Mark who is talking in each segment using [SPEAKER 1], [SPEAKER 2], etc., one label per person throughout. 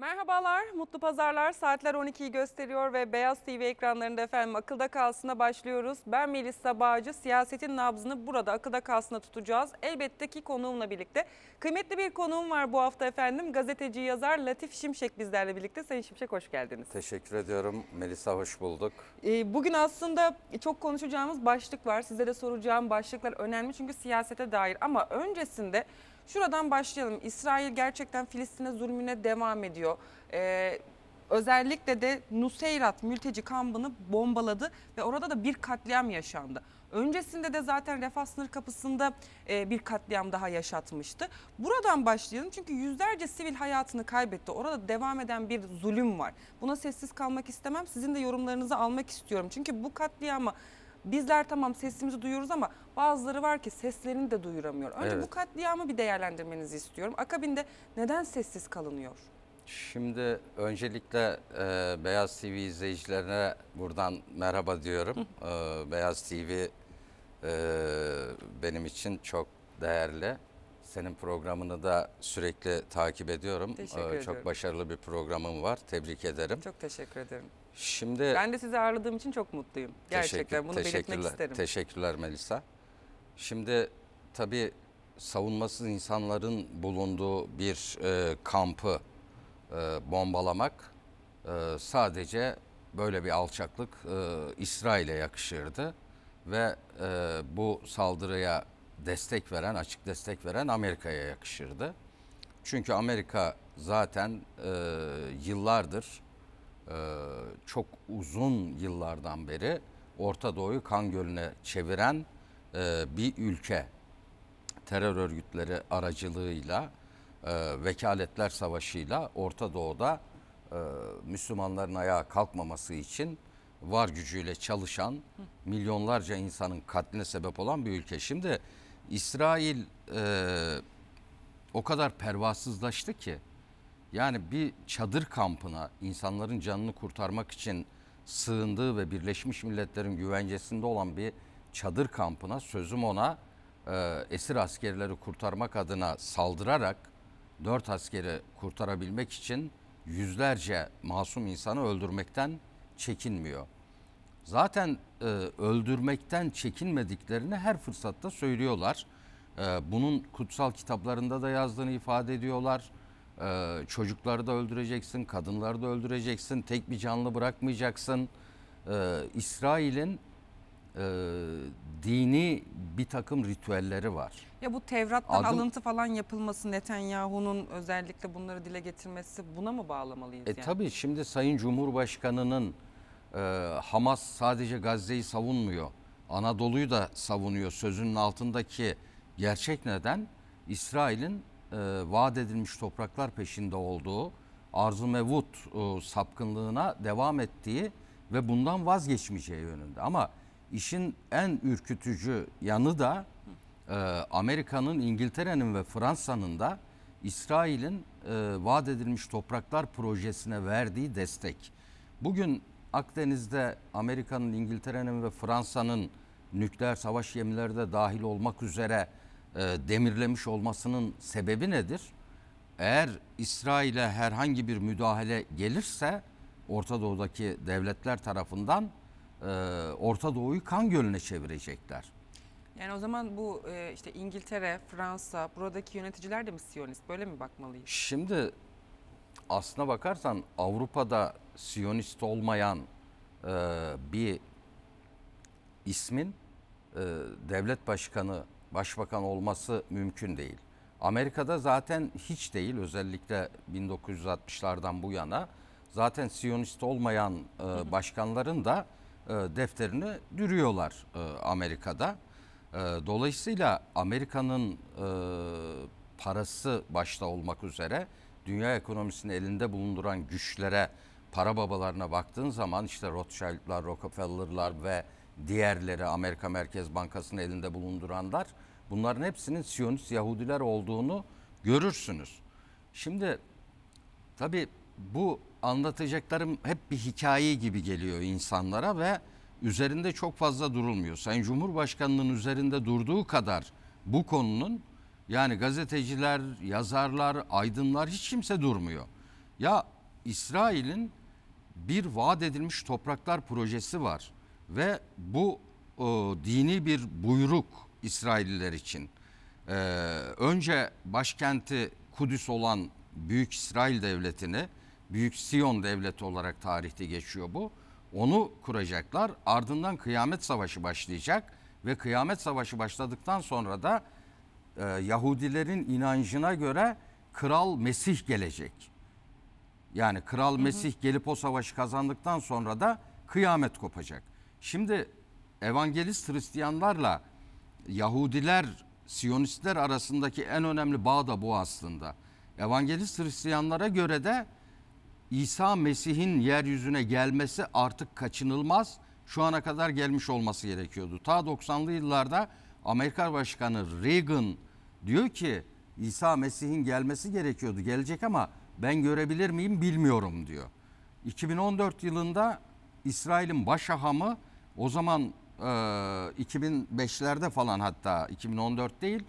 [SPEAKER 1] Merhabalar, mutlu pazarlar. Saatler 12'yi gösteriyor ve Beyaz TV ekranlarında efendim akılda kalsına başlıyoruz. Ben Melis Sabahcı, siyasetin nabzını burada akılda kalsına tutacağız. Elbette ki konuğumla birlikte. Kıymetli bir konuğum var bu hafta efendim. Gazeteci, yazar Latif Şimşek bizlerle birlikte. Sayın Şimşek hoş geldiniz.
[SPEAKER 2] Teşekkür ediyorum. Melisa hoş bulduk.
[SPEAKER 1] Ee, bugün aslında çok konuşacağımız başlık var. Size de soracağım başlıklar önemli çünkü siyasete dair. Ama öncesinde Şuradan başlayalım. İsrail gerçekten Filistin'e zulmüne devam ediyor. Ee, özellikle de Nuseyrat mülteci kampını bombaladı ve orada da bir katliam yaşandı. Öncesinde de zaten refah sınır kapısında e, bir katliam daha yaşatmıştı. Buradan başlayalım çünkü yüzlerce sivil hayatını kaybetti. Orada devam eden bir zulüm var. Buna sessiz kalmak istemem. Sizin de yorumlarınızı almak istiyorum. Çünkü bu katliamı bizler tamam sesimizi duyuyoruz ama bazıları var ki seslerini de duyuramıyor. Önce Evet. bu katliamı bir değerlendirmenizi istiyorum. Akabinde neden sessiz kalınıyor?
[SPEAKER 2] Şimdi öncelikle e, Beyaz TV izleyicilerine buradan merhaba diyorum. E, Beyaz TV e, benim için çok değerli. Senin programını da sürekli takip ediyorum. Teşekkür e, çok ediyorum. başarılı bir programım var. Tebrik ederim. Çok teşekkür ederim. Şimdi Ben
[SPEAKER 1] de sizi ağırladığım için çok mutluyum. Gerçekten teşekkür, bunu belirtmek isterim.
[SPEAKER 2] Teşekkürler Melisa. Şimdi tabii savunmasız insanların bulunduğu bir e, kampı e, bombalamak e, sadece böyle bir alçaklık e, İsrail'e yakışırdı ve e, bu saldırıya destek veren, açık destek veren Amerika'ya yakışırdı. Çünkü Amerika zaten e, yıllardır e, çok uzun yıllardan beri Orta Doğu'yu kan gölüne çeviren e, bir ülke terör örgütleri aracılığıyla e, vekaletler savaşıyla Orta Doğu'da Müslümanların ayağa kalkmaması için var gücüyle çalışan milyonlarca insanın katline sebep olan bir ülke. Şimdi İsrail o kadar pervasızlaştı ki yani bir çadır kampına insanların canını kurtarmak için sığındığı ve Birleşmiş Milletler'in güvencesinde olan bir çadır kampına sözüm ona e, esir askerleri kurtarmak adına saldırarak dört askeri kurtarabilmek için yüzlerce masum insanı öldürmekten çekinmiyor. Zaten e, öldürmekten çekinmediklerini her fırsatta söylüyorlar. E, bunun kutsal kitaplarında da yazdığını ifade ediyorlar. Ee, çocukları da öldüreceksin, kadınları da öldüreceksin, tek bir canlı bırakmayacaksın. Ee, İsrail'in e, dini bir takım ritüelleri var.
[SPEAKER 1] Ya bu Tevrat'tan Adım, alıntı falan yapılması Netanyahu'nun özellikle bunları dile getirmesi buna mı bağlamalıyız? E yani? Tabii
[SPEAKER 2] şimdi Sayın Cumhurbaşkanı'nın e, Hamas sadece Gazze'yi savunmuyor. Anadolu'yu da savunuyor sözünün altındaki gerçek neden İsrail'in e, vaat edilmiş topraklar peşinde olduğu, arzu mevut e, sapkınlığına devam ettiği ve bundan vazgeçmeyeceği yönünde. Ama işin en ürkütücü yanı da e, Amerika'nın, İngiltere'nin ve Fransa'nın da İsrail'in e, vaat edilmiş topraklar projesine verdiği destek. Bugün Akdeniz'de Amerika'nın, İngiltere'nin ve Fransa'nın nükleer savaş gemileri de dahil olmak üzere e, demirlemiş olmasının sebebi nedir? Eğer İsrail'e herhangi bir müdahale gelirse Orta Doğu'daki devletler tarafından e, Orta Doğu'yu kan gölüne çevirecekler.
[SPEAKER 1] Yani o zaman bu e, işte İngiltere, Fransa, buradaki yöneticiler de mi Siyonist? Böyle mi bakmalıyız?
[SPEAKER 2] Şimdi aslına bakarsan Avrupa'da Siyonist olmayan e, bir ismin e, devlet başkanı başbakan olması mümkün değil. Amerika'da zaten hiç değil özellikle 1960'lardan bu yana zaten Siyonist olmayan e, başkanların da e, defterini dürüyorlar e, Amerika'da. dolayısıyla Amerika'nın parası başta olmak üzere dünya ekonomisini elinde bulunduran güçlere, para babalarına baktığın zaman işte Rothschild'lar, Rockefeller'lar ve diğerleri Amerika Merkez Bankası'nın elinde bulunduranlar Bunların hepsinin Siyonist Yahudiler olduğunu görürsünüz. Şimdi tabii bu anlatacaklarım hep bir hikaye gibi geliyor insanlara ve üzerinde çok fazla durulmuyor. Sayın Cumhurbaşkanı'nın üzerinde durduğu kadar bu konunun yani gazeteciler, yazarlar, aydınlar hiç kimse durmuyor. Ya İsrail'in bir vaat edilmiş topraklar projesi var ve bu e, dini bir buyruk İsrailliler için. Ee, önce başkenti Kudüs olan Büyük İsrail Devleti'ni, Büyük Siyon Devleti olarak tarihte geçiyor bu. Onu kuracaklar. Ardından kıyamet savaşı başlayacak ve kıyamet savaşı başladıktan sonra da e, Yahudilerin inancına göre kral Mesih gelecek. Yani kral Mesih gelip o savaşı kazandıktan sonra da kıyamet kopacak. Şimdi evangelist Hristiyanlarla Yahudiler, Siyonistler arasındaki en önemli bağ da bu aslında. Evangelist Hristiyanlara göre de İsa Mesih'in yeryüzüne gelmesi artık kaçınılmaz. Şu ana kadar gelmiş olması gerekiyordu. Ta 90'lı yıllarda Amerika Başkanı Reagan diyor ki İsa Mesih'in gelmesi gerekiyordu. Gelecek ama ben görebilir miyim bilmiyorum diyor. 2014 yılında İsrail'in başahamı o zaman e, ee, 2005'lerde falan hatta 2014 değil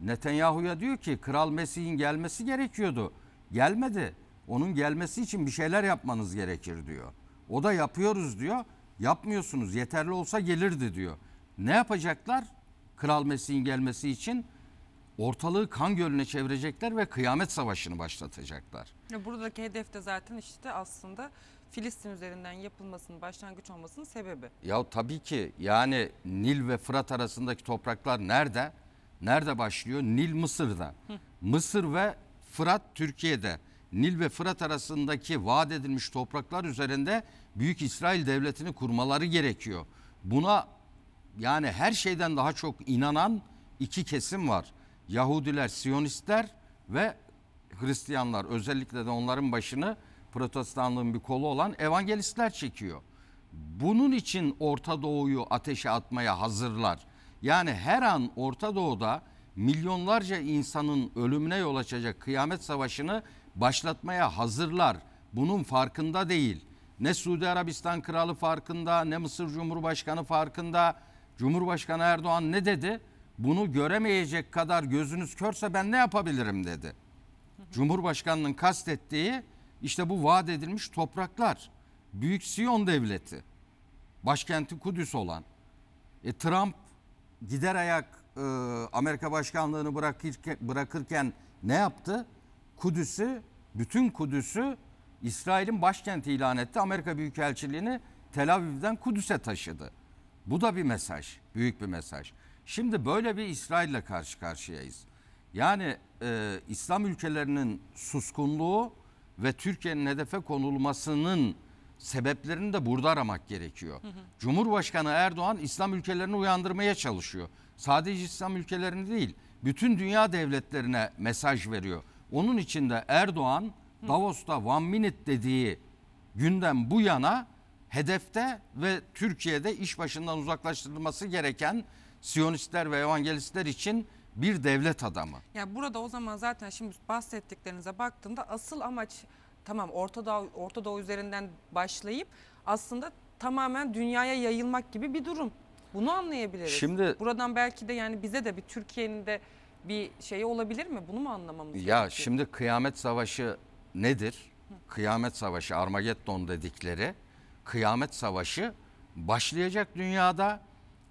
[SPEAKER 2] Netanyahu'ya diyor ki Kral Mesih'in gelmesi gerekiyordu. Gelmedi. Onun gelmesi için bir şeyler yapmanız gerekir diyor. O da yapıyoruz diyor. Yapmıyorsunuz. Yeterli olsa gelirdi diyor. Ne yapacaklar? Kral Mesih'in gelmesi için ortalığı kan gölüne çevirecekler ve kıyamet savaşını başlatacaklar.
[SPEAKER 1] Buradaki hedef de zaten işte aslında Filistin üzerinden yapılmasının başlangıç olmasının sebebi.
[SPEAKER 2] Ya tabii ki yani Nil ve Fırat arasındaki topraklar nerede? Nerede başlıyor? Nil Mısır'da. Hı. Mısır ve Fırat Türkiye'de. Nil ve Fırat arasındaki vaat edilmiş topraklar üzerinde Büyük İsrail Devleti'ni kurmaları gerekiyor. Buna yani her şeyden daha çok inanan iki kesim var. Yahudiler, Siyonistler ve Hristiyanlar özellikle de onların başını protestanlığın bir kolu olan evangelistler çekiyor. Bunun için Orta Doğu'yu ateşe atmaya hazırlar. Yani her an Orta Doğu'da milyonlarca insanın ölümüne yol açacak kıyamet savaşını başlatmaya hazırlar. Bunun farkında değil. Ne Suudi Arabistan kralı farkında, ne Mısır Cumhurbaşkanı farkında. Cumhurbaşkanı Erdoğan ne dedi? Bunu göremeyecek kadar gözünüz körse ben ne yapabilirim dedi. Cumhurbaşkanının kastettiği işte bu vaat edilmiş topraklar. Büyük Siyon devleti. Başkenti Kudüs olan. E, Trump gider ayak e, Amerika başkanlığını bırakırken, bırakırken ne yaptı? Kudüs'ü, bütün Kudüs'ü İsrail'in başkenti ilan etti. Amerika Büyükelçiliğini Tel Aviv'den Kudüs'e taşıdı. Bu da bir mesaj, büyük bir mesaj. Şimdi böyle bir İsrail'le karşı karşıyayız. Yani e, İslam ülkelerinin suskunluğu ve Türkiye'nin hedefe konulmasının sebeplerini de burada aramak gerekiyor. Hı hı. Cumhurbaşkanı Erdoğan İslam ülkelerini uyandırmaya çalışıyor. Sadece İslam ülkelerini değil, bütün dünya devletlerine mesaj veriyor. Onun için de Erdoğan hı. Davos'ta one minute dediği günden bu yana hedefte ve Türkiye'de iş başından uzaklaştırılması gereken Siyonistler ve Evangelistler için bir devlet adamı.
[SPEAKER 1] Ya burada o zaman zaten şimdi bahsettiklerinize baktığımda asıl amaç tamam Orta Doğu, Orta Doğu üzerinden başlayıp aslında tamamen dünyaya yayılmak gibi bir durum. Bunu anlayabiliriz. Şimdi buradan belki de yani bize de bir Türkiye'nin de bir şeyi olabilir mi? Bunu mu anlamamız gerekiyor? Ya gerekir?
[SPEAKER 2] şimdi kıyamet savaşı nedir? Kıyamet savaşı Armageddon dedikleri kıyamet savaşı başlayacak dünyada.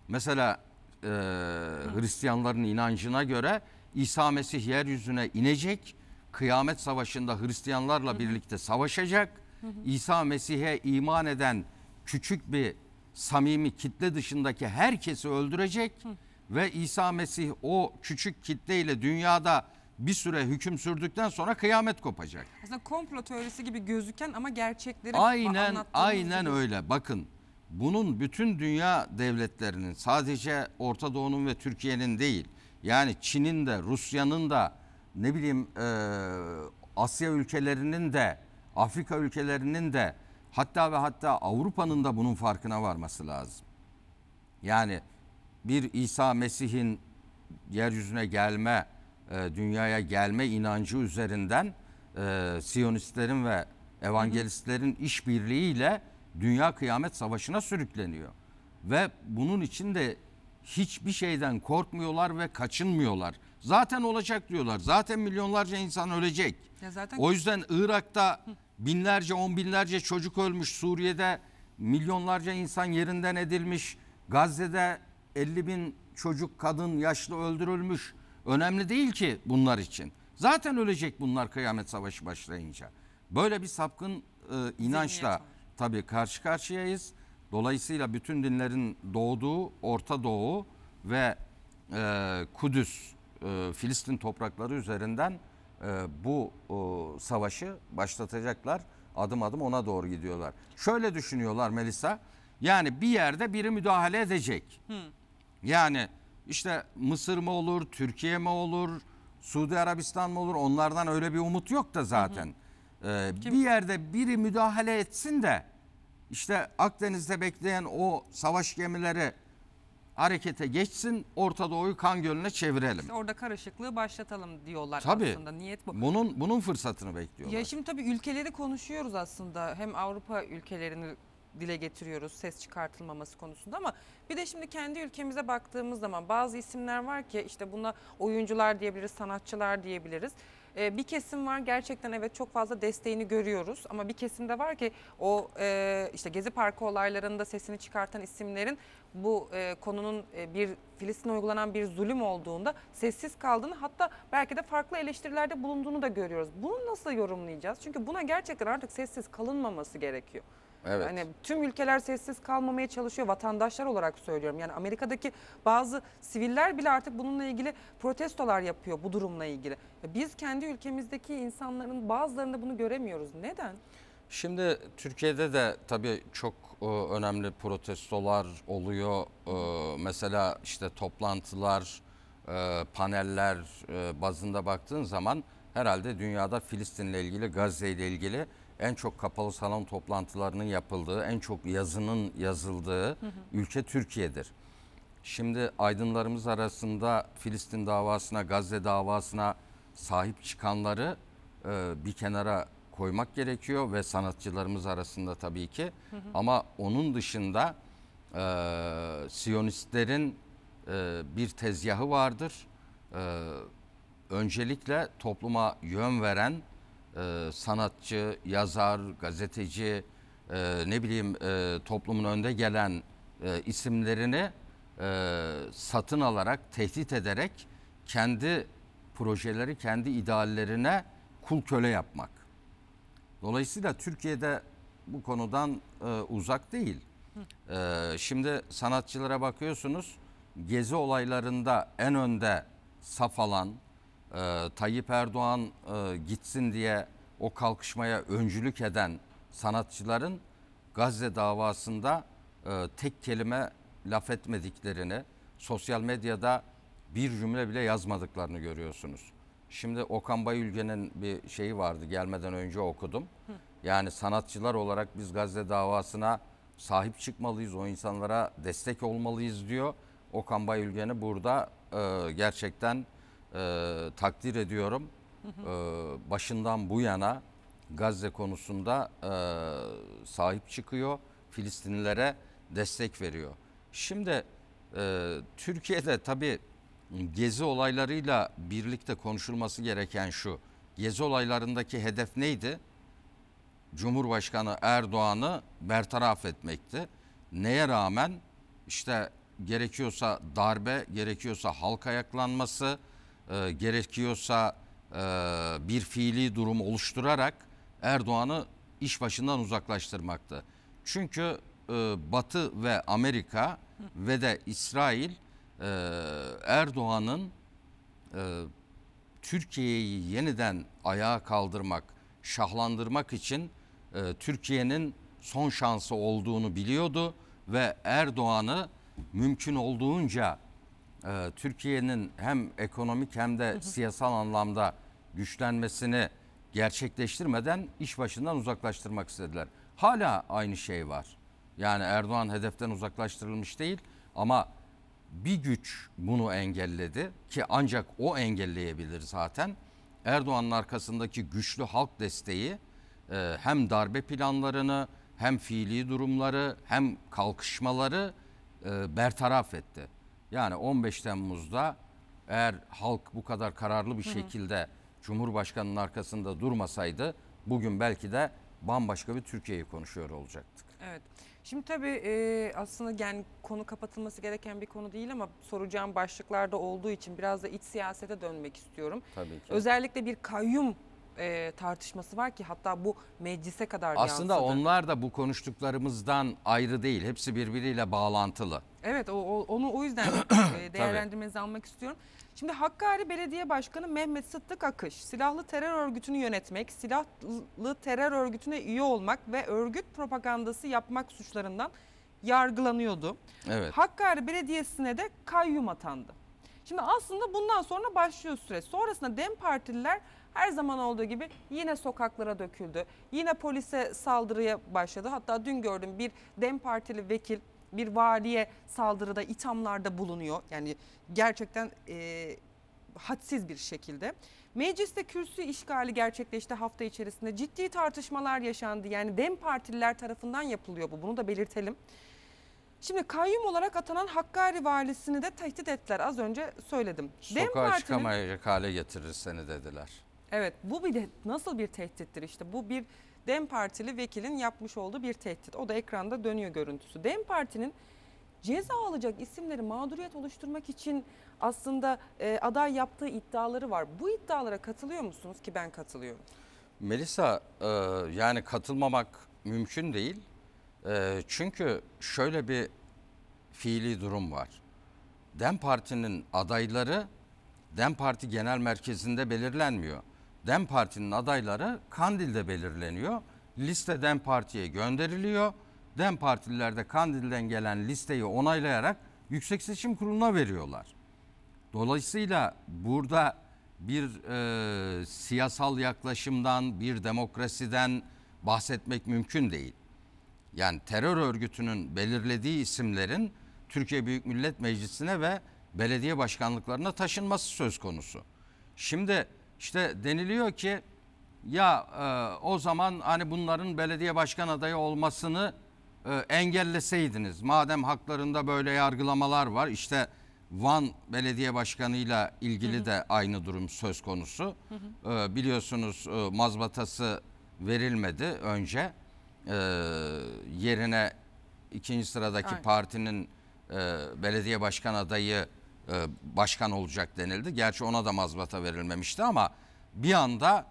[SPEAKER 2] Mesela e, Hristiyanların inancına göre İsa Mesih yeryüzüne inecek. Kıyamet savaşında Hristiyanlarla birlikte savaşacak. İsa Mesih'e iman eden küçük bir samimi kitle dışındaki herkesi öldürecek. Ve İsa Mesih o küçük kitleyle dünyada bir süre hüküm sürdükten sonra kıyamet kopacak.
[SPEAKER 1] Aslında komplo teorisi gibi gözüken ama gerçekleri aynen, anlattığımız Aynen gibi.
[SPEAKER 2] öyle bakın bunun bütün dünya devletlerinin sadece Orta Doğu'nun ve Türkiye'nin değil yani Çin'in de Rusya'nın da ne bileyim e, Asya ülkelerinin de Afrika ülkelerinin de hatta ve hatta Avrupa'nın da bunun farkına varması lazım. Yani bir İsa Mesih'in yeryüzüne gelme, e, dünyaya gelme inancı üzerinden e, Siyonistlerin ve evangelistlerin işbirliğiyle dünya kıyamet savaşına sürükleniyor. Ve bunun için de hiçbir şeyden korkmuyorlar ve kaçınmıyorlar. Zaten olacak diyorlar. Zaten milyonlarca insan ölecek.
[SPEAKER 1] Ya zaten... O yüzden
[SPEAKER 2] Irak'ta binlerce, on binlerce çocuk ölmüş. Suriye'de milyonlarca insan yerinden edilmiş. Gazze'de 50 bin çocuk, kadın, yaşlı öldürülmüş. Önemli değil ki bunlar için. Zaten ölecek bunlar kıyamet savaşı başlayınca. Böyle bir sapkın e, inançla tabii karşı karşıyayız. Dolayısıyla bütün dinlerin doğduğu Orta Doğu ve e, Kudüs, e, Filistin toprakları üzerinden e, bu e, savaşı başlatacaklar. Adım adım ona doğru gidiyorlar. Şöyle düşünüyorlar Melisa, yani bir yerde biri müdahale edecek. Hı. Hmm. Yani işte Mısır mı olur, Türkiye mi olur, Suudi Arabistan mı olur onlardan öyle bir umut yok da zaten. Hı hı. Ee, bir yerde biri müdahale etsin de işte Akdeniz'de bekleyen o savaş gemileri harekete geçsin, Orta Doğu'yu kan gölüne çevirelim. İşte
[SPEAKER 1] orada karışıklığı başlatalım diyorlar tabii, aslında. Niyet bu.
[SPEAKER 2] Bunun, bunun fırsatını bekliyorlar.
[SPEAKER 1] Ya şimdi tabii ülkeleri konuşuyoruz aslında. Hem Avrupa ülkelerini dile getiriyoruz ses çıkartılmaması konusunda ama bir de şimdi kendi ülkemize baktığımız zaman bazı isimler var ki işte buna oyuncular diyebiliriz, sanatçılar diyebiliriz. E, bir kesim var gerçekten evet çok fazla desteğini görüyoruz ama bir kesim de var ki o e, işte Gezi Parkı olaylarında sesini çıkartan isimlerin bu e, konunun e, bir Filistin uygulanan bir zulüm olduğunda sessiz kaldığını hatta belki de farklı eleştirilerde bulunduğunu da görüyoruz. Bunu nasıl yorumlayacağız? Çünkü buna gerçekten artık sessiz kalınmaması gerekiyor. Evet. Yani tüm ülkeler sessiz kalmamaya çalışıyor vatandaşlar olarak söylüyorum. Yani Amerika'daki bazı siviller bile artık bununla ilgili protestolar yapıyor bu durumla ilgili. Biz kendi ülkemizdeki insanların bazılarında bunu göremiyoruz. Neden?
[SPEAKER 2] Şimdi Türkiye'de de tabii çok e, önemli protestolar oluyor. E, mesela işte toplantılar, e, paneller bazında baktığın zaman herhalde dünyada Filistin'le ilgili, Gazze ile ilgili en çok kapalı salon toplantılarının yapıldığı, en çok yazının yazıldığı hı hı. ülke Türkiye'dir. Şimdi aydınlarımız arasında Filistin davasına, Gazze davasına sahip çıkanları e, bir kenara koymak gerekiyor ve sanatçılarımız arasında tabii ki. Hı hı. Ama onun dışında e, Siyonistlerin e, bir tezgahı vardır. E, öncelikle topluma yön veren e, sanatçı, yazar, gazeteci, e, ne bileyim e, toplumun önde gelen e, isimlerini e, satın alarak, tehdit ederek kendi projeleri, kendi ideallerine kul köle yapmak. Dolayısıyla Türkiye'de bu konudan e, uzak değil. E, şimdi sanatçılara bakıyorsunuz, gezi olaylarında en önde saf alan, e, Tayyip Erdoğan e, gitsin diye o kalkışmaya öncülük eden sanatçıların Gazze davasında e, tek kelime laf etmediklerini, sosyal medyada bir cümle bile yazmadıklarını görüyorsunuz. Şimdi Okan Bayülgen'in bir şeyi vardı gelmeden önce okudum. Yani sanatçılar olarak biz Gazze davasına sahip çıkmalıyız, o insanlara destek olmalıyız diyor. Okan Bayülgen'i burada e, gerçekten e, takdir ediyorum. E, başından bu yana Gazze konusunda e, sahip çıkıyor. Filistinlilere destek veriyor. Şimdi e, Türkiye'de tabii gezi olaylarıyla birlikte konuşulması gereken şu. Gezi olaylarındaki hedef neydi? Cumhurbaşkanı Erdoğan'ı bertaraf etmekti. Neye rağmen işte gerekiyorsa darbe, gerekiyorsa halk ayaklanması, e, gerekiyorsa e, bir fiili durum oluşturarak Erdoğan'ı iş başından uzaklaştırmaktı. Çünkü e, Batı ve Amerika ve de İsrail e, Erdoğan'ın e, Türkiye'yi yeniden ayağa kaldırmak, şahlandırmak için e, Türkiye'nin son şansı olduğunu biliyordu ve Erdoğan'ı mümkün olduğunca ee, Türkiye'nin hem ekonomik hem de siyasal anlamda güçlenmesini gerçekleştirmeden iş başından uzaklaştırmak istediler. Hala aynı şey var. Yani Erdoğan hedeften uzaklaştırılmış değil ama bir güç bunu engelledi ki ancak o engelleyebilir zaten. Erdoğan'ın arkasındaki güçlü halk desteği e, hem darbe planlarını hem fiili durumları hem kalkışmaları e, bertaraf etti. Yani 15 Temmuz'da eğer halk bu kadar kararlı bir şekilde Cumhurbaşkanı'nın arkasında durmasaydı bugün belki de bambaşka bir Türkiye'yi konuşuyor olacaktık.
[SPEAKER 1] Evet. Şimdi tabii e, aslında yani konu kapatılması gereken bir konu değil ama soracağım başlıklarda olduğu için biraz da iç siyasete dönmek istiyorum. Tabii ki. Özellikle bir kayyum e, tartışması var ki hatta bu meclise kadar Aslında yansıdı.
[SPEAKER 2] onlar da bu konuştuklarımızdan ayrı değil. Hepsi birbiriyle bağlantılı.
[SPEAKER 1] Evet o, o, onu o yüzden e, değerlendirmenizi almak istiyorum. Şimdi Hakkari Belediye Başkanı Mehmet Sıddık Akış silahlı terör örgütünü yönetmek, silahlı terör örgütüne üye olmak ve örgüt propagandası yapmak suçlarından yargılanıyordu. Evet. Hakkari Belediyesi'ne de kayyum atandı. Şimdi aslında bundan sonra başlıyor süreç. Sonrasında DEM Partililer her zaman olduğu gibi yine sokaklara döküldü. Yine polise saldırıya başladı. Hatta dün gördüm bir DEM Partili vekil bir valiye saldırıda ithamlarda bulunuyor. Yani gerçekten e, hadsiz bir şekilde. Mecliste kürsü işgali gerçekleşti hafta içerisinde. Ciddi tartışmalar yaşandı. Yani DEM partililer tarafından yapılıyor bu. Bunu da belirtelim. Şimdi kayyum olarak atanan Hakkari valisini de tehdit ettiler. Az önce söyledim. Sokağa DEM partinin... çıkamayacak
[SPEAKER 2] hale getirir seni dediler.
[SPEAKER 1] Evet bu bir de nasıl bir tehdittir işte bu bir DEM Partili vekilin yapmış olduğu bir tehdit. O da ekranda dönüyor görüntüsü. DEM Parti'nin ceza alacak isimleri mağduriyet oluşturmak için aslında e, aday yaptığı iddiaları var. Bu iddialara katılıyor musunuz ki ben katılıyorum.
[SPEAKER 2] Melisa e, yani katılmamak mümkün değil. E, çünkü şöyle bir fiili durum var. DEM Parti'nin adayları DEM Parti Genel Merkezi'nde belirlenmiyor. DEM Parti'nin adayları Kandil'de belirleniyor. Liste DEM Parti'ye gönderiliyor. DEM Partililer de Kandil'den gelen listeyi onaylayarak Yüksek Seçim Kurulu'na veriyorlar. Dolayısıyla burada bir e, siyasal yaklaşımdan, bir demokrasiden bahsetmek mümkün değil. Yani terör örgütünün belirlediği isimlerin Türkiye Büyük Millet Meclisi'ne ve belediye başkanlıklarına taşınması söz konusu. Şimdi işte deniliyor ki ya e, o zaman hani bunların belediye başkan adayı olmasını e, engelleseydiniz. Madem haklarında böyle yargılamalar var işte Van belediye başkanıyla ilgili hı hı. de aynı durum söz konusu. Hı hı. E, biliyorsunuz e, mazbatası verilmedi önce e, yerine ikinci sıradaki Aynen. partinin e, belediye başkan adayı e, başkan olacak denildi. Gerçi ona da mazbata verilmemişti ama bir anda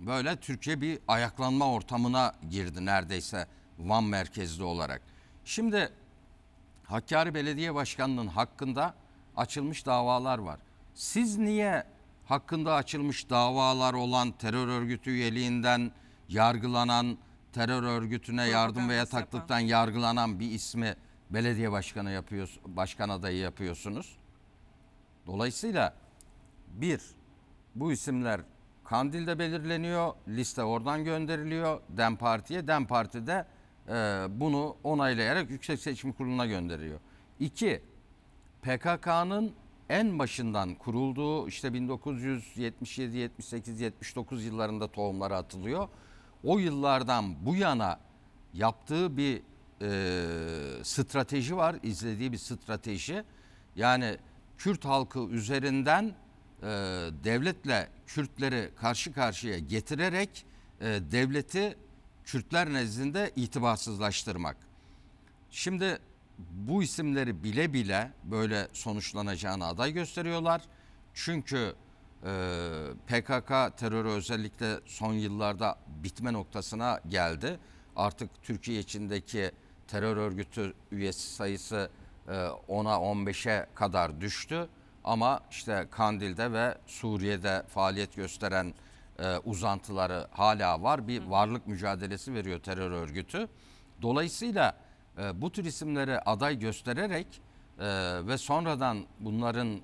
[SPEAKER 2] böyle Türkiye bir ayaklanma ortamına girdi neredeyse Van merkezli olarak. Şimdi Hakkari Belediye Başkanı'nın hakkında açılmış davalar var. Siz niye hakkında açılmış davalar olan terör örgütü üyeliğinden yargılanan, terör örgütüne yardım veya yataklıktan yargılanan bir ismi belediye başkanı yapıyorsunuz, başkan adayı yapıyorsunuz? Dolayısıyla bir, bu isimler Kandil'de belirleniyor, liste oradan gönderiliyor, DEM Parti'ye, DEM Parti'de e, bunu onaylayarak Yüksek Seçim Kurulu'na gönderiyor. İki, PKK'nın en başından kurulduğu işte 1977, 78, 79 yıllarında tohumları atılıyor. O yıllardan bu yana yaptığı bir e, strateji var, izlediği bir strateji. Yani Kürt halkı üzerinden e, devletle Kürtleri karşı karşıya getirerek e, devleti Kürtler nezdinde itibarsızlaştırmak. Şimdi bu isimleri bile bile böyle sonuçlanacağını aday gösteriyorlar. Çünkü e, PKK terörü özellikle son yıllarda bitme noktasına geldi. Artık Türkiye içindeki terör örgütü üyesi sayısı 10'a e, 15'e kadar düştü. Ama işte Kandil'de ve Suriye'de faaliyet gösteren e, uzantıları hala var. Bir varlık mücadelesi veriyor terör örgütü. Dolayısıyla e, bu tür isimleri aday göstererek ve sonradan bunların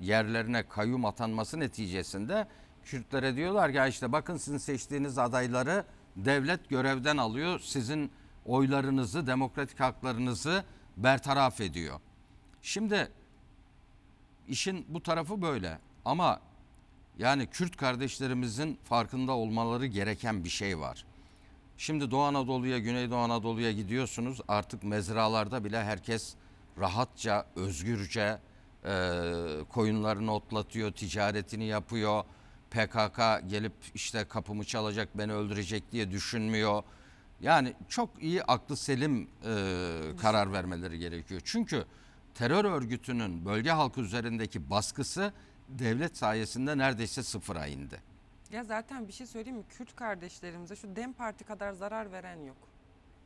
[SPEAKER 2] yerlerine kayyum atanması neticesinde Kürtlere diyorlar ki işte bakın sizin seçtiğiniz adayları devlet görevden alıyor. Sizin oylarınızı, demokratik haklarınızı bertaraf ediyor. Şimdi işin bu tarafı böyle ama yani Kürt kardeşlerimizin farkında olmaları gereken bir şey var. Şimdi Doğu Anadolu'ya, Güneydoğu Anadolu'ya gidiyorsunuz. Artık mezralarda bile herkes rahatça, özgürce e, koyunlarını otlatıyor, ticaretini yapıyor. PKK gelip işte kapımı çalacak, beni öldürecek diye düşünmüyor. Yani çok iyi aklı selim e, karar vermeleri gerekiyor. Çünkü terör örgütünün bölge halkı üzerindeki baskısı devlet sayesinde neredeyse sıfıra indi.
[SPEAKER 1] Ya zaten bir şey söyleyeyim mi? Kürt kardeşlerimize şu DEM Parti kadar zarar veren yok.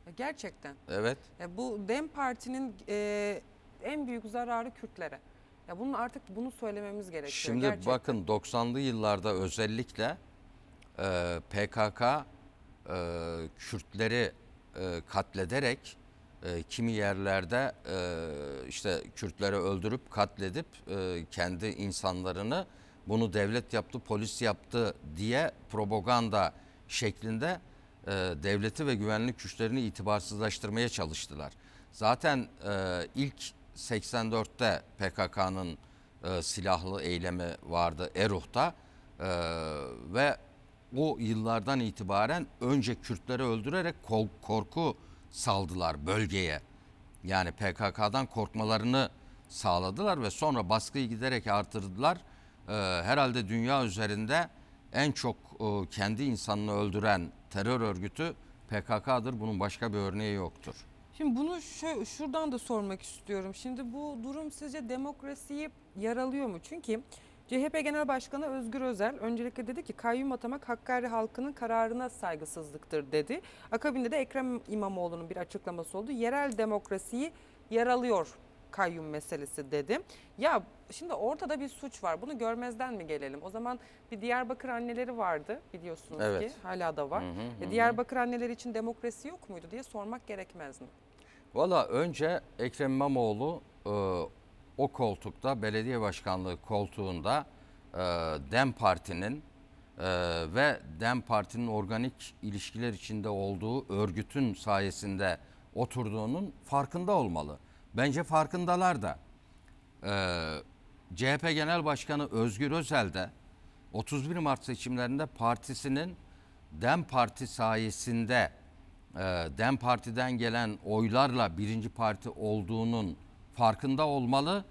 [SPEAKER 1] Ya gerçekten. Evet. Ya bu DEM Parti'nin e, en büyük zararı Kürtlere. Ya bunun artık bunu söylememiz gerekiyor. Şimdi gerçekten.
[SPEAKER 2] bakın 90'lı yıllarda özellikle e, PKK e, Kürtleri e, katlederek e, kimi yerlerde e, işte Kürtleri öldürüp katledip e, kendi insanlarını bunu devlet yaptı, polis yaptı diye propaganda şeklinde e, devleti ve güvenlik güçlerini itibarsızlaştırmaya çalıştılar. Zaten e, ilk 84'te PKK'nın e, silahlı eylemi vardı Eruh'ta e, ve o yıllardan itibaren önce Kürtleri öldürerek korku saldılar bölgeye. Yani PKK'dan korkmalarını sağladılar ve sonra baskıyı giderek artırdılar. Ee, herhalde dünya üzerinde en çok e, kendi insanını öldüren terör örgütü PKK'dır. Bunun başka bir örneği yoktur.
[SPEAKER 1] Şimdi bunu şö- şuradan da sormak istiyorum. Şimdi bu durum sizce demokrasiyi yaralıyor mu? Çünkü CHP Genel Başkanı Özgür Özel öncelikle dedi ki kayyum atamak Hakkari halkının kararına saygısızlıktır dedi. Akabinde de Ekrem İmamoğlu'nun bir açıklaması oldu. Yerel demokrasiyi yaralıyor kayyum meselesi dedi. Ya şimdi ortada bir suç var. Bunu görmezden mi gelelim? O zaman bir Diyarbakır anneleri vardı biliyorsunuz evet. ki hala da var. Hı hı, e, hı. Diyarbakır anneleri için demokrasi yok muydu diye sormak gerekmez mi?
[SPEAKER 2] Valla önce Ekrem İmamoğlu e, o koltukta belediye başkanlığı koltuğunda e, DEM Parti'nin e, ve DEM Parti'nin organik ilişkiler içinde olduğu örgütün sayesinde oturduğunun farkında olmalı. Bence farkındalar da. E, CHP Genel Başkanı Özgür Özel de 31 Mart seçimlerinde partisinin DEM Parti sayesinde e, DEM Parti'den gelen oylarla birinci parti olduğunun farkında olmalı.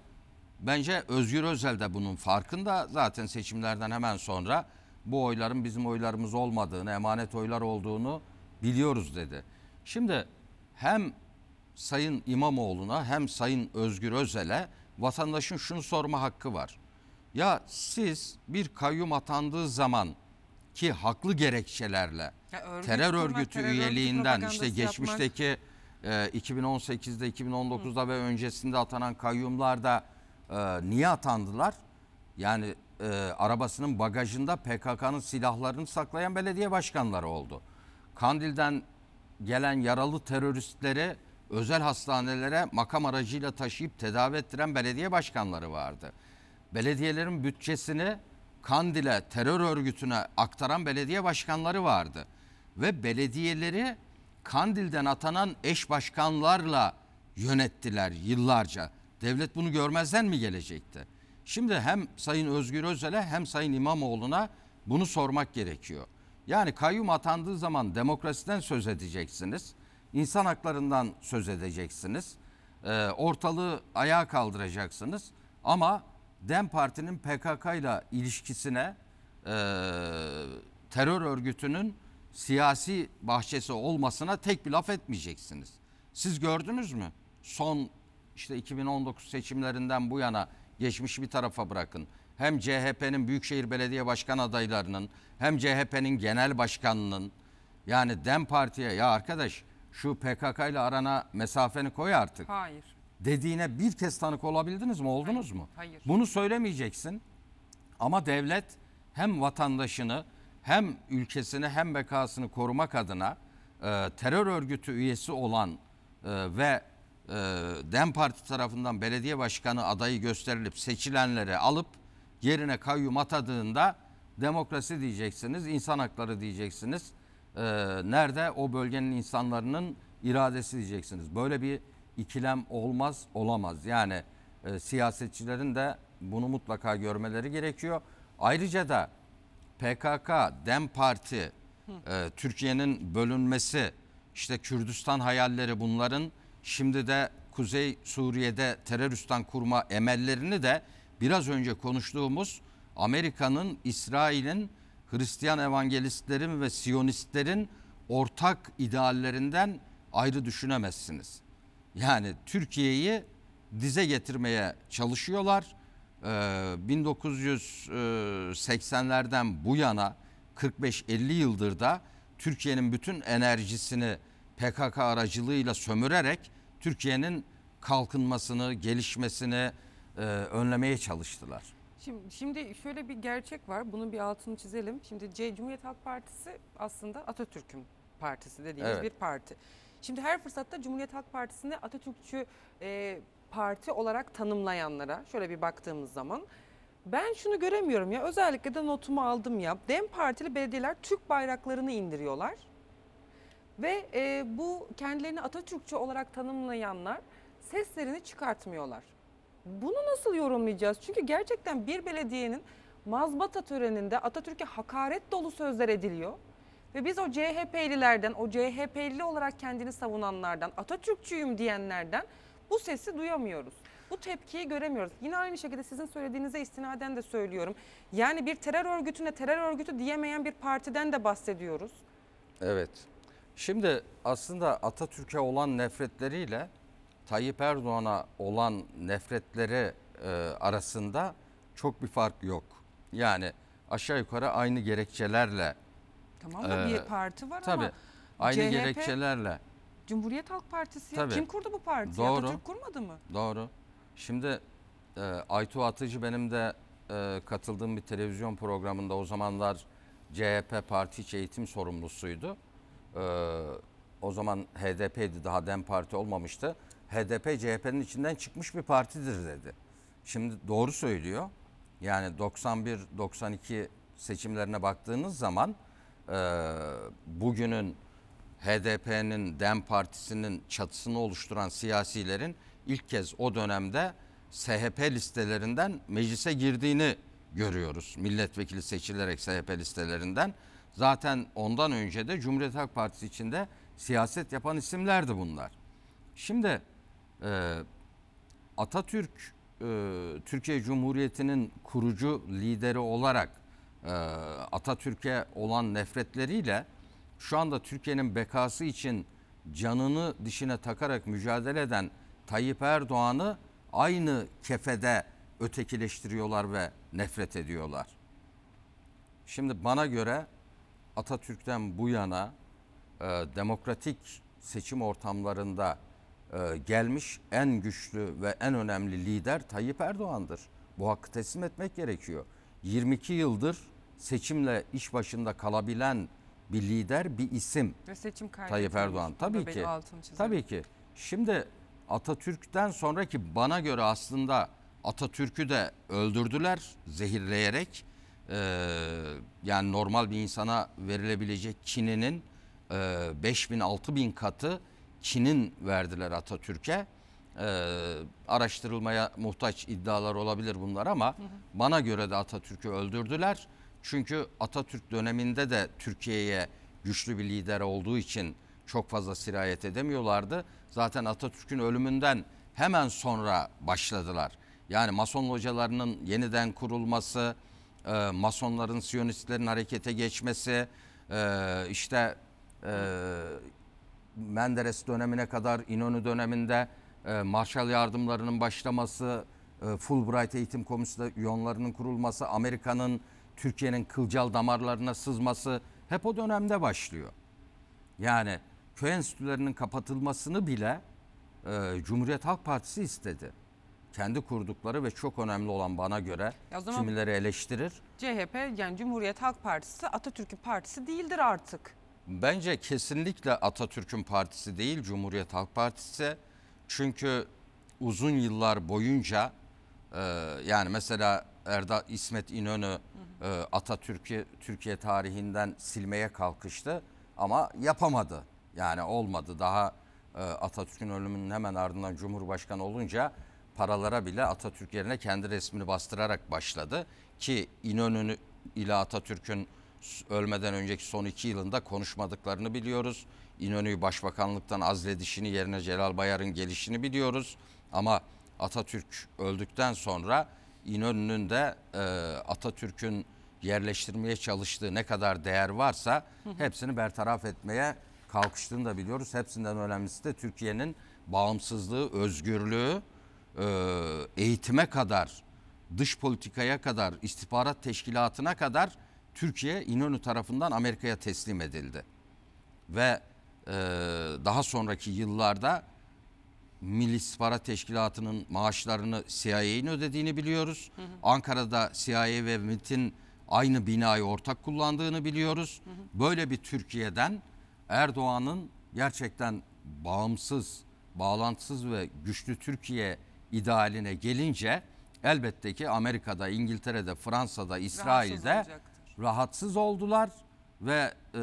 [SPEAKER 2] Bence Özgür Özel de bunun farkında. Zaten seçimlerden hemen sonra bu oyların bizim oylarımız olmadığını, emanet oylar olduğunu biliyoruz dedi. Şimdi hem Sayın İmamoğlu'na hem Sayın Özgür Özel'e vatandaşın şunu sorma hakkı var. Ya siz bir kayyum atandığı zaman ki haklı gerekçelerle
[SPEAKER 1] ya örgüt terör kurmak, örgütü terör üyeliğinden örgütü işte geçmişteki
[SPEAKER 2] yapmak 2018'de, 2019'da Hı. ve öncesinde atanan kayyumlar da e, niye atandılar? Yani e, arabasının bagajında PKK'nın silahlarını saklayan belediye başkanları oldu. Kandil'den gelen yaralı teröristleri özel hastanelere makam aracıyla taşıyıp tedavi ettiren belediye başkanları vardı. Belediyelerin bütçesini Kandil'e terör örgütüne aktaran belediye başkanları vardı. Ve belediyeleri Kandil'den atanan eş başkanlarla yönettiler yıllarca. Devlet bunu görmezden mi gelecekti? Şimdi hem Sayın Özgür Özel'e hem Sayın İmamoğlu'na bunu sormak gerekiyor. Yani kayyum atandığı zaman demokrasiden söz edeceksiniz. insan haklarından söz edeceksiniz. E, ortalığı ayağa kaldıracaksınız. Ama DEM Parti'nin PKK ile ilişkisine e, terör örgütünün siyasi bahçesi olmasına tek bir laf etmeyeceksiniz. Siz gördünüz mü? Son işte 2019 seçimlerinden bu yana geçmiş bir tarafa bırakın. Hem CHP'nin Büyükşehir Belediye Başkan adaylarının hem CHP'nin genel başkanının yani DEM Parti'ye ya arkadaş şu PKK ile arana mesafeni koy artık. Hayır. Dediğine bir kez tanık olabildiniz mi? Oldunuz hayır, mu? Hayır. Bunu söylemeyeceksin. Ama devlet hem vatandaşını hem ülkesini hem bekasını korumak adına e, terör örgütü üyesi olan e, ve e, DEM Parti tarafından belediye başkanı adayı gösterilip seçilenleri alıp yerine kayyum atadığında demokrasi diyeceksiniz, insan hakları diyeceksiniz. E, nerede o bölgenin insanların iradesi diyeceksiniz. Böyle bir ikilem olmaz, olamaz. Yani e, siyasetçilerin de bunu mutlaka görmeleri gerekiyor. Ayrıca da PKK, DEM Parti, e, Türkiye'nin bölünmesi, işte Kürdistan hayalleri bunların şimdi de Kuzey Suriye'de teröristan kurma emellerini de biraz önce konuştuğumuz Amerika'nın, İsrail'in, Hristiyan evangelistlerin ve Siyonistlerin ortak ideallerinden ayrı düşünemezsiniz. Yani Türkiye'yi dize getirmeye çalışıyorlar. 1980'lerden ee, e, bu yana 45-50 yıldır da Türkiye'nin bütün enerjisini PKK aracılığıyla sömürerek Türkiye'nin kalkınmasını, gelişmesini e, önlemeye çalıştılar.
[SPEAKER 1] Şimdi, şimdi şöyle bir gerçek var. Bunun bir altını çizelim. Şimdi C Cumhuriyet Halk Partisi aslında Atatürk'ün partisi dediğimiz evet. bir parti. Şimdi her fırsatta Cumhuriyet Halk Partisi'nde Atatürkçü e, parti olarak tanımlayanlara şöyle bir baktığımız zaman ben şunu göremiyorum ya özellikle de notumu aldım ya. Dem Partili belediyeler Türk bayraklarını indiriyorlar. Ve e, bu kendilerini Atatürkçü olarak tanımlayanlar seslerini çıkartmıyorlar. Bunu nasıl yorumlayacağız? Çünkü gerçekten bir belediyenin mazbata töreninde Atatürk'e hakaret dolu sözler ediliyor. Ve biz o CHP'lilerden, o CHP'li olarak kendini savunanlardan, Atatürkçüyüm diyenlerden bu sesi duyamıyoruz. Bu tepkiyi göremiyoruz. Yine aynı şekilde sizin söylediğinize istinaden de söylüyorum. Yani bir terör örgütüne terör örgütü diyemeyen bir partiden de bahsediyoruz.
[SPEAKER 2] Evet. Şimdi aslında Atatürk'e olan nefretleriyle Tayyip Erdoğan'a olan nefretleri e, arasında çok bir fark yok. Yani aşağı yukarı aynı gerekçelerle.
[SPEAKER 1] Tamam da e, bir parti var tabii, ama. Tabii aynı CHP... gerekçelerle Cumhuriyet Halk Partisi. Tabii. Kim kurdu bu partiyi? Doğru. Atatürk kurmadı mı?
[SPEAKER 2] Doğru. Şimdi e, Aytu Atıcı benim de e, katıldığım bir televizyon programında o zamanlar CHP parti içi eğitim sorumlusuydu. E, o zaman HDP'ydi daha DEM Parti olmamıştı. HDP CHP'nin içinden çıkmış bir partidir dedi. Şimdi doğru söylüyor. Yani 91-92 seçimlerine baktığınız zaman e, bugünün HDP'nin, DEM Partisi'nin çatısını oluşturan siyasilerin ilk kez o dönemde SHP listelerinden meclise girdiğini görüyoruz. Milletvekili seçilerek SHP listelerinden. Zaten ondan önce de Cumhuriyet Halk Partisi içinde siyaset yapan isimlerdi bunlar. Şimdi e, Atatürk e, Türkiye Cumhuriyeti'nin kurucu lideri olarak e, Atatürk'e olan nefretleriyle şu anda Türkiye'nin bekası için canını dişine takarak mücadele eden Tayyip Erdoğan'ı aynı kefede ötekileştiriyorlar ve nefret ediyorlar. Şimdi bana göre Atatürk'ten bu yana e, demokratik seçim ortamlarında e, gelmiş en güçlü ve en önemli lider Tayyip Erdoğan'dır. Bu hakkı teslim etmek gerekiyor. 22 yıldır seçimle iş başında kalabilen bir lider, bir isim.
[SPEAKER 1] Ve seçim Tayyip
[SPEAKER 2] Erdoğan tabii ki. Tabii ki. Şimdi Atatürk'ten sonraki bana göre aslında Atatürk'ü de öldürdüler zehirleyerek. Ee, yani normal bir insana verilebilecek kininin e, 6 bin katı kinin verdiler Atatürk'e. Ee, araştırılmaya muhtaç iddialar olabilir bunlar ama hı hı. bana göre de Atatürk'ü öldürdüler. Çünkü Atatürk döneminde de Türkiye'ye güçlü bir lider olduğu için çok fazla sirayet edemiyorlardı. Zaten Atatürk'ün ölümünden hemen sonra başladılar. Yani Mason localarının yeniden kurulması, e, Masonların, Siyonistlerin harekete geçmesi, e, işte e, Menderes dönemine kadar İnönü döneminde Marshall yardımlarının başlaması, Fulbright Eğitim Komisyonlarının kurulması, Amerika'nın Türkiye'nin kılcal damarlarına sızması hep o dönemde başlıyor. Yani köy enstitülerinin kapatılmasını bile e, Cumhuriyet Halk Partisi istedi. Kendi kurdukları ve çok önemli olan bana göre ya kimileri eleştirir.
[SPEAKER 1] CHP yani Cumhuriyet Halk Partisi Atatürk'ün partisi değildir artık.
[SPEAKER 2] Bence kesinlikle Atatürk'ün partisi değil Cumhuriyet Halk Partisi. Çünkü uzun yıllar boyunca e, yani mesela Erda İsmet İnönü e, Atatürk'ü Türkiye tarihinden silmeye kalkıştı ama yapamadı. Yani olmadı. Daha e, Atatürk'ün ölümünün hemen ardından Cumhurbaşkanı olunca paralara bile Atatürk yerine kendi resmini bastırarak başladı ki İnönü ile Atatürk'ün ölmeden önceki son iki yılında konuşmadıklarını biliyoruz. İnönü'yü başbakanlıktan azledişini yerine Celal Bayar'ın gelişini biliyoruz. Ama Atatürk öldükten sonra İnönü'nün de e, Atatürk'ün yerleştirmeye çalıştığı ne kadar değer varsa hepsini bertaraf etmeye kalkıştığını da biliyoruz. Hepsinden önemlisi de Türkiye'nin bağımsızlığı, özgürlüğü, e, eğitime kadar, dış politikaya kadar, istihbarat teşkilatına kadar Türkiye İnönü tarafından Amerika'ya teslim edildi. Ve e, daha sonraki yıllarda Milli İstihbarat Teşkilatı'nın maaşlarını CIA'nin ödediğini biliyoruz. Hı hı. Ankara'da CIA ve MIT'in aynı binayı ortak kullandığını biliyoruz. Hı hı. Böyle bir Türkiye'den Erdoğan'ın gerçekten bağımsız, bağlantısız ve güçlü Türkiye idealine gelince elbette ki Amerika'da, İngiltere'de, Fransa'da, İsrail'de rahatsız, rahatsız oldular ve e,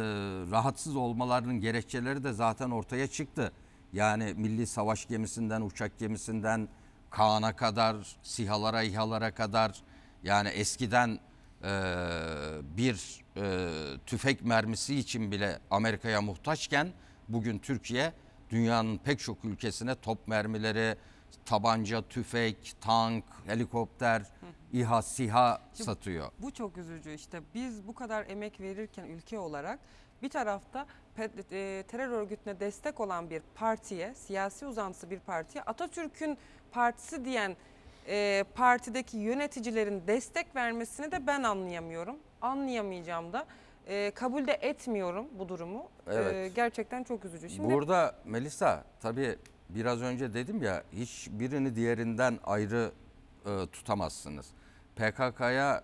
[SPEAKER 2] rahatsız olmalarının gerekçeleri de zaten ortaya çıktı. Yani milli savaş gemisinden, uçak gemisinden Kaan'a kadar, sihalara, ihalara kadar yani eskiden e, bir e, tüfek mermisi için bile Amerika'ya muhtaçken bugün Türkiye dünyanın pek çok ülkesine top mermileri, tabanca, tüfek, tank, helikopter, Hı. İHA, SİHA satıyor.
[SPEAKER 1] Bu çok üzücü işte. Biz bu kadar emek verirken ülke olarak bir tarafta e, terör örgütüne destek olan bir partiye, siyasi uzantısı bir partiye Atatürk'ün partisi diyen e, partideki yöneticilerin destek vermesini de ben anlayamıyorum. Anlayamayacağım da. E, kabul de etmiyorum bu durumu. E, evet. gerçekten çok üzücü. Şimdi Burada
[SPEAKER 2] Melisa tabii biraz önce dedim ya hiçbirini diğerinden ayrı tutamazsınız. PKK'ya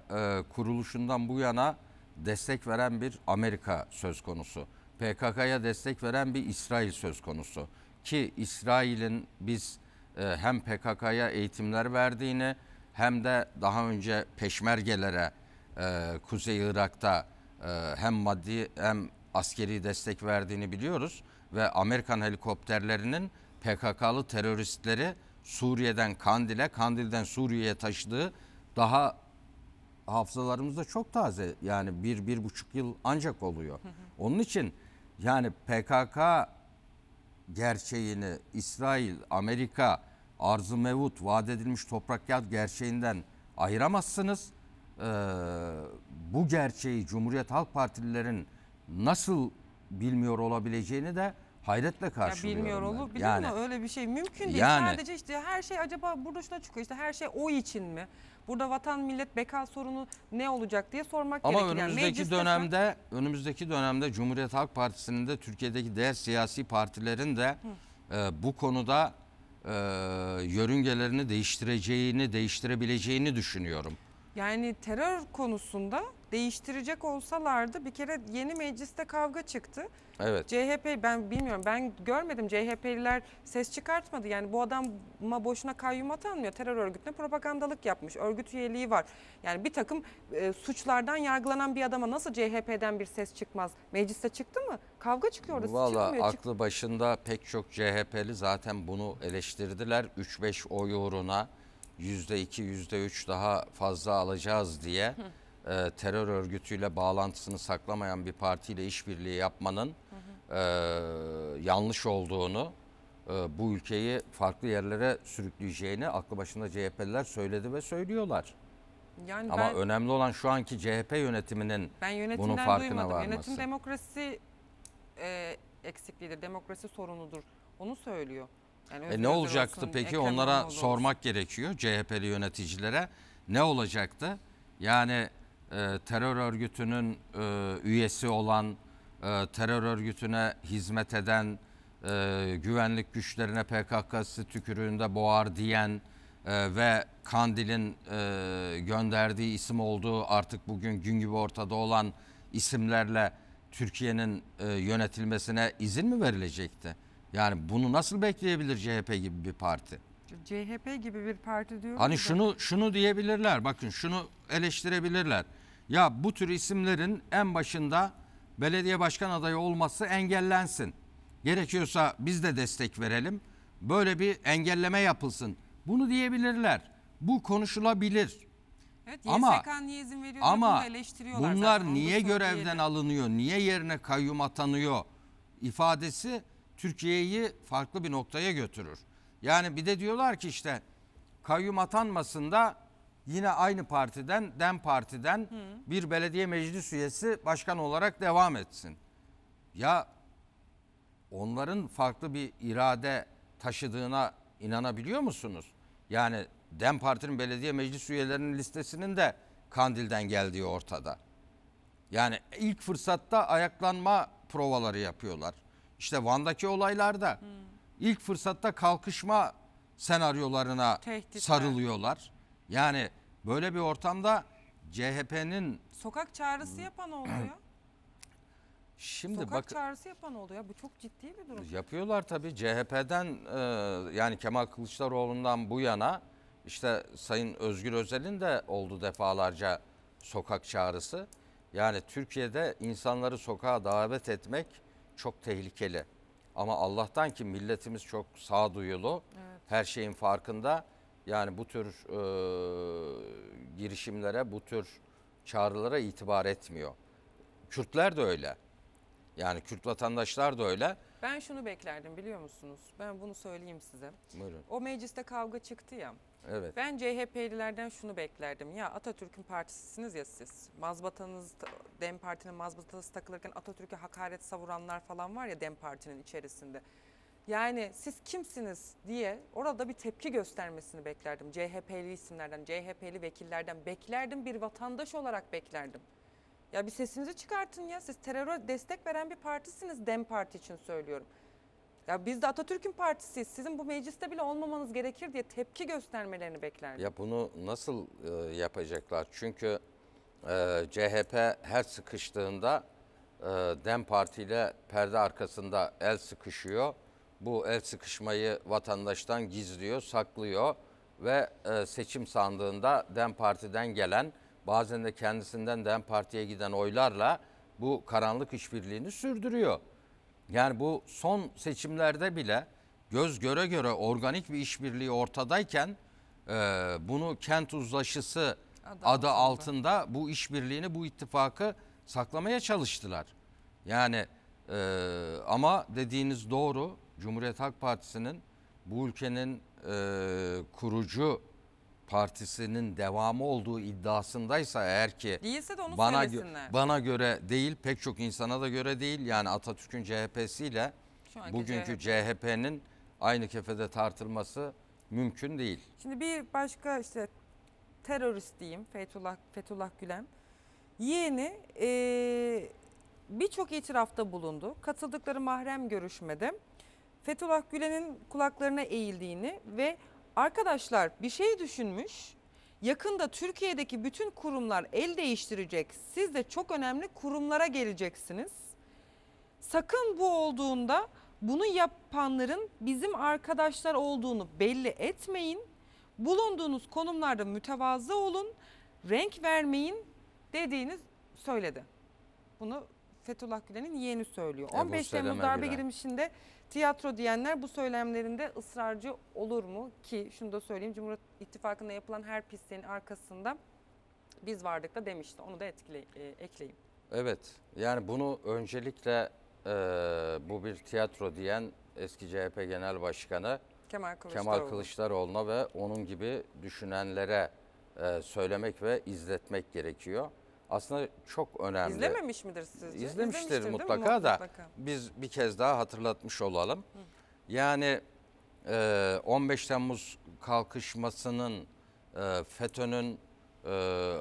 [SPEAKER 2] kuruluşundan bu yana destek veren bir Amerika söz konusu. PKK'ya destek veren bir İsrail söz konusu. Ki İsrail'in biz e, hem PKK'ya eğitimler verdiğini hem de daha önce peşmergelere e, Kuzey Irak'ta e, hem maddi hem askeri destek verdiğini biliyoruz ve Amerikan helikopterlerinin PKK'lı teröristleri Suriye'den Kandil'e, Kandil'den Suriye'ye taşıdığı daha hafızalarımızda çok taze. Yani bir, bir buçuk yıl ancak oluyor. Onun için yani PKK gerçeğini İsrail, Amerika arzu mevut vaat edilmiş topraklar gerçeğinden ayıramazsınız. Ee, bu gerçeği Cumhuriyet Halk Partililerin nasıl bilmiyor olabileceğini de hayretle karşılıyorum. Ya bilmiyor olur bilir yani, öyle
[SPEAKER 1] bir şey mümkün değil. Yani, Sadece işte her şey acaba burada çıkıyor işte her şey o için mi? Burada vatan millet beka sorunu ne olacak diye sormak Ama gerekir. Ama önümüzdeki yani Mecliste dönemde
[SPEAKER 2] önümüzdeki dönemde Cumhuriyet Halk Partisi'nin de Türkiye'deki diğer siyasi partilerin de e, bu konuda e, yörüngelerini değiştireceğini, değiştirebileceğini düşünüyorum.
[SPEAKER 1] Yani terör konusunda değiştirecek olsalardı bir kere yeni mecliste kavga çıktı. Evet. CHP ben bilmiyorum ben görmedim CHP'liler ses çıkartmadı. Yani bu adama boşuna kayyum atanmıyor. Terör örgütüne propagandalık yapmış. Örgüt üyeliği var. Yani bir takım e, suçlardan yargılanan bir adama nasıl CHP'den bir ses çıkmaz? Mecliste çıktı mı? Kavga çıkıyor orada. Valla aklı
[SPEAKER 2] çık başında pek çok CHP'li zaten bunu eleştirdiler. 3-5 oy uğruna %2, %3 daha fazla alacağız diye. Hı e, terör örgütüyle bağlantısını saklamayan bir partiyle işbirliği yapmanın E, yanlış olduğunu, e, bu ülkeyi farklı yerlere sürükleyeceğini aklı başında CHP'liler söyledi ve söylüyorlar. Yani Ama ben, önemli olan şu anki CHP yönetiminin ben bunun farkına duymadım. varması. Yönetim
[SPEAKER 1] demokrasi e, eksikliğidir, demokrasi sorunudur. Onu söylüyor. Yani e ne olacaktı olsun, peki? Onlara sormak
[SPEAKER 2] gerekiyor CHP'li yöneticilere. Ne olacaktı? Yani ee, terör örgütünün e, üyesi olan, e, terör örgütüne hizmet eden, e, güvenlik güçlerine PKK'sı tükürüğünde boğar diyen ve Kandil'in gönderdiği isim olduğu artık bugün gün gibi ortada olan isimlerle Türkiye'nin yönetilmesine izin mi verilecekti? Yani bunu nasıl bekleyebilir CHP gibi bir parti?
[SPEAKER 1] CHP gibi bir parti diyor. Hani şunu
[SPEAKER 2] şunu diyebilirler. Bakın şunu eleştirebilirler. Ya bu tür isimlerin en başında belediye başkan adayı olması engellensin. Gerekiyorsa biz de destek verelim. Böyle bir engelleme yapılsın. Bunu diyebilirler. Bu konuşulabilir.
[SPEAKER 1] Evet, YSK ama niye izin veriyor? Ama eleştiriyorlar bunlar zaten. niye görevden diyelim.
[SPEAKER 2] alınıyor? Niye yerine kayyum atanıyor? ifadesi Türkiye'yi farklı bir noktaya götürür. Yani bir de diyorlar ki işte kayyum atanmasında yine aynı partiden, DEM Parti'den Hı. bir belediye meclis üyesi başkan olarak devam etsin. Ya onların farklı bir irade taşıdığına inanabiliyor musunuz? Yani DEM Parti'nin belediye meclis üyelerinin listesinin de Kandil'den geldiği ortada. Yani ilk fırsatta ayaklanma provaları yapıyorlar. İşte Van'daki olaylarda hmm. ilk fırsatta kalkışma senaryolarına Tehditler. sarılıyorlar. Yani Böyle bir ortamda CHP'nin
[SPEAKER 1] Sokak çağrısı yapan oluyor.
[SPEAKER 2] şimdi Sokak bak
[SPEAKER 1] çağrısı yapan oluyor. Bu çok ciddi bir durum.
[SPEAKER 2] yapıyorlar tabii CHP'den e, yani Kemal Kılıçdaroğlu'ndan bu yana işte Sayın Özgür Özel'in de oldu defalarca sokak çağrısı. Yani Türkiye'de insanları sokağa davet etmek çok tehlikeli. Ama Allah'tan ki milletimiz çok sağduyulu. Her şeyin farkında. Yani bu tür e, girişimlere, bu tür çağrılara itibar etmiyor. Kürtler de öyle. Yani Kürt vatandaşlar da öyle.
[SPEAKER 1] Ben şunu beklerdim biliyor musunuz? Ben bunu söyleyeyim size. Buyurun. O mecliste kavga çıktı ya. Evet. Ben CHP'lilerden şunu beklerdim. Ya Atatürk'ün partisisiniz ya siz. Mazbatanız, DEM Parti'nin mazbatası takılırken Atatürk'e hakaret savuranlar falan var ya DEM Parti'nin içerisinde. Yani siz kimsiniz diye orada bir tepki göstermesini beklerdim. CHP'li isimlerden, CHP'li vekillerden beklerdim. Bir vatandaş olarak beklerdim. Ya bir sesinizi çıkartın ya. Siz teröre destek veren bir partisiniz. Dem Parti için söylüyorum. Ya biz de Atatürk'ün partisiyiz. Sizin bu mecliste bile olmamanız gerekir diye tepki göstermelerini beklerdim. Ya
[SPEAKER 2] bunu nasıl e, yapacaklar? Çünkü e, CHP her sıkıştığında e, Dem Parti ile perde arkasında el sıkışıyor bu el sıkışmayı vatandaştan gizliyor, saklıyor ve e, seçim sandığında DEM Parti'den gelen bazen de kendisinden DEM Parti'ye giden oylarla bu karanlık işbirliğini sürdürüyor. Yani bu son seçimlerde bile göz göre göre organik bir işbirliği ortadayken e, bunu kent uzlaşısı adı, adı altında. bu işbirliğini bu ittifakı saklamaya çalıştılar. Yani e, ama dediğiniz doğru Cumhuriyet Halk Partisi'nin bu ülkenin e, kurucu partisinin devamı olduğu iddiasındaysa eğer ki Değilse de onu bana gö bana göre değil pek çok insana da göre değil yani Atatürk'ün CHP'siyle bugünkü CHP. CHP'nin aynı kefede tartılması mümkün değil.
[SPEAKER 1] Şimdi bir başka işte terörist diyeyim Fethullah, Fethullah Gülen yeğeni e, birçok itirafta bulundu. Katıldıkları mahrem görüşmede Fethullah Gülen'in kulaklarına eğildiğini ve arkadaşlar bir şey düşünmüş. Yakında Türkiye'deki bütün kurumlar el değiştirecek. Siz de çok önemli kurumlara geleceksiniz. Sakın bu olduğunda bunu yapanların bizim arkadaşlar olduğunu belli etmeyin. Bulunduğunuz konumlarda mütevazı olun, renk vermeyin dediğiniz söyledi. Bunu Fethullah Gülen'in yeğeni söylüyor. E, 15 Temmuz darbe Gülen. girişinde tiyatro diyenler bu söylemlerinde ısrarcı olur mu? Ki şunu da söyleyeyim Cumhur İttifakı'nda yapılan her pisliğin arkasında biz vardık da demişti. Onu da etkile, e, ekleyeyim.
[SPEAKER 2] Evet yani bunu öncelikle e, bu bir tiyatro diyen eski CHP Genel Başkanı Kemal, Kılıçdaroğlu. Kemal Kılıçdaroğlu'na ve onun gibi düşünenlere e, söylemek ve izletmek gerekiyor aslında çok önemli. İzlememiş midir sizce? İzlemiştir mutlaka da mutlaka. biz bir kez daha hatırlatmış olalım. Yani 15 e, Temmuz kalkışmasının e, FETÖ'nün e,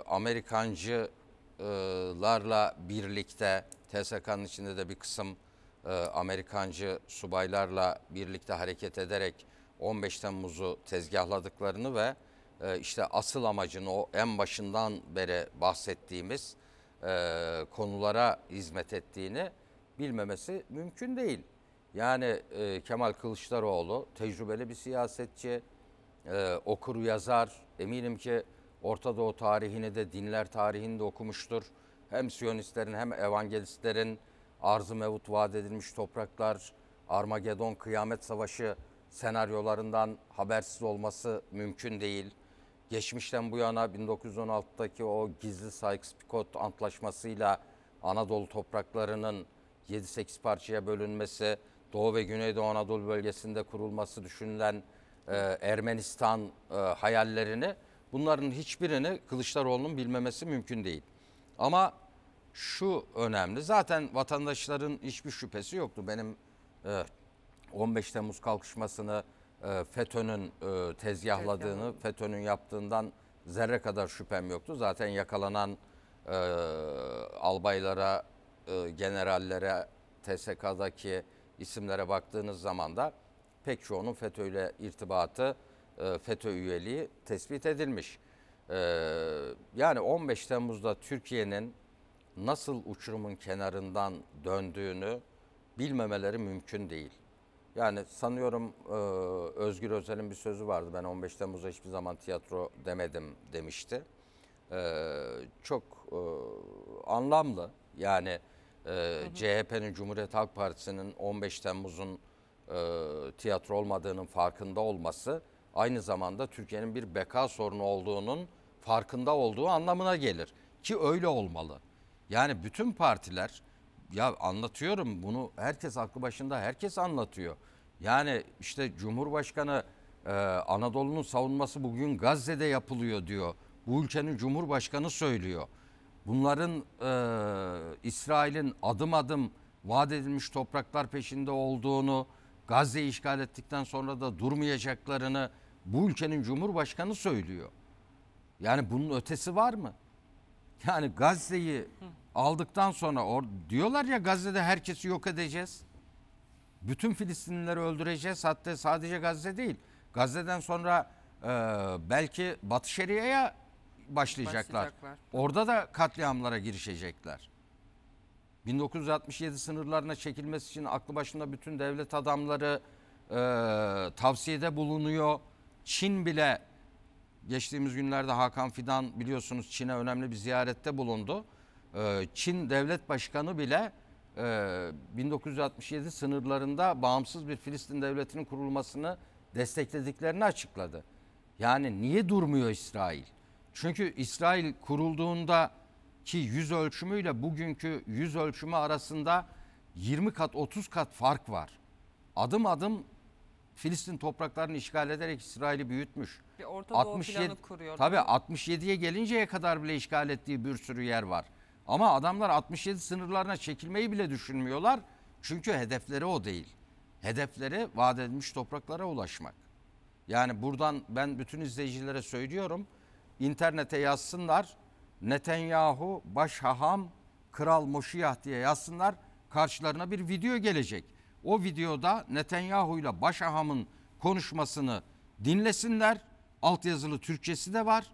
[SPEAKER 2] Amerikancılarla birlikte TSK'nın içinde de bir kısım e, Amerikancı subaylarla birlikte hareket ederek 15 Temmuz'u tezgahladıklarını ve ee, işte asıl amacını o en başından beri bahsettiğimiz e, konulara hizmet ettiğini bilmemesi mümkün değil. Yani e, Kemal Kılıçdaroğlu tecrübeli bir siyasetçi, e, okur yazar, eminim ki Orta Doğu tarihini de dinler tarihini de okumuştur. Hem Siyonistlerin hem Evangelistlerin arz mevut vaat edilmiş topraklar, Armagedon, Kıyamet Savaşı senaryolarından habersiz olması mümkün değil geçmişten bu yana 1916'daki o gizli Sykes-Picot antlaşmasıyla Anadolu topraklarının 7-8 parçaya bölünmesi, Doğu ve Güneydoğu Anadolu bölgesinde kurulması düşünülen e, Ermenistan e, hayallerini bunların hiçbirini Kılıçdaroğlu'nun bilmemesi mümkün değil. Ama şu önemli zaten vatandaşların hiçbir şüphesi yoktu. Benim e, 15 Temmuz kalkışmasını e, FETÖ'nün e, tezgahladığını, FETÖ'nün yaptığından zerre kadar şüphem yoktu. Zaten yakalanan e, albaylara, generallere, TSK'daki isimlere baktığınız zaman da pek çoğunun FETÖ ile irtibatı, FETÖ üyeliği tespit edilmiş. yani 15 Temmuz'da Türkiye'nin nasıl uçurumun kenarından döndüğünü bilmemeleri mümkün değil. Yani sanıyorum e, Özgür Özel'in bir sözü vardı. Ben 15 Temmuz'a hiçbir zaman tiyatro demedim demişti. E, çok e, anlamlı. Yani e, CHP'nin, Cumhuriyet Halk Partisi'nin 15 Temmuz'un e, tiyatro olmadığının farkında olması aynı zamanda Türkiye'nin bir beka sorunu olduğunun farkında olduğu anlamına gelir. Ki öyle olmalı. Yani bütün partiler ya anlatıyorum bunu herkes aklı başında herkes anlatıyor. Yani işte Cumhurbaşkanı e, Anadolu'nun savunması bugün Gazze'de yapılıyor diyor. Bu ülkenin Cumhurbaşkanı söylüyor. Bunların e, İsrail'in adım adım vaat edilmiş topraklar peşinde olduğunu, Gazze'yi işgal ettikten sonra da durmayacaklarını bu ülkenin Cumhurbaşkanı söylüyor. Yani bunun ötesi var mı? Yani Gazze'yi aldıktan sonra or diyorlar ya Gazze'de herkesi yok edeceğiz. Bütün Filistinlileri öldüreceğiz. Hatta sadece Gazze değil. Gazze'den sonra e, belki Batı Şeria'ya başlayacaklar. başlayacaklar. Orada da katliamlara girişecekler. 1967 sınırlarına çekilmesi için aklı başında bütün devlet adamları e, tavsiyede bulunuyor. Çin bile geçtiğimiz günlerde Hakan Fidan biliyorsunuz Çin'e önemli bir ziyarette bulundu. Ee, Çin devlet başkanı bile 1967 e, sınırlarında bağımsız bir Filistin devletinin kurulmasını desteklediklerini açıkladı. Yani niye durmuyor İsrail? Çünkü İsrail kurulduğunda ki yüz ölçümüyle bugünkü yüz ölçümü arasında 20 kat 30 kat fark var. Adım adım Filistin topraklarını işgal ederek İsrail'i büyütmüş. Bir
[SPEAKER 1] Orta Doğu 67, planı kuruyor. Tabii
[SPEAKER 2] 67'ye gelinceye kadar bile işgal ettiği bir sürü yer var. Ama adamlar 67 sınırlarına çekilmeyi bile düşünmüyorlar. Çünkü hedefleri o değil. Hedefleri vaat edilmiş topraklara ulaşmak. Yani buradan ben bütün izleyicilere söylüyorum. İnternete yazsınlar. Netanyahu, Başhaham, Kral Moşiyah diye yazsınlar. Karşılarına bir video gelecek o videoda Netanyahu ile Başaham'ın konuşmasını dinlesinler. Altyazılı Türkçesi de var.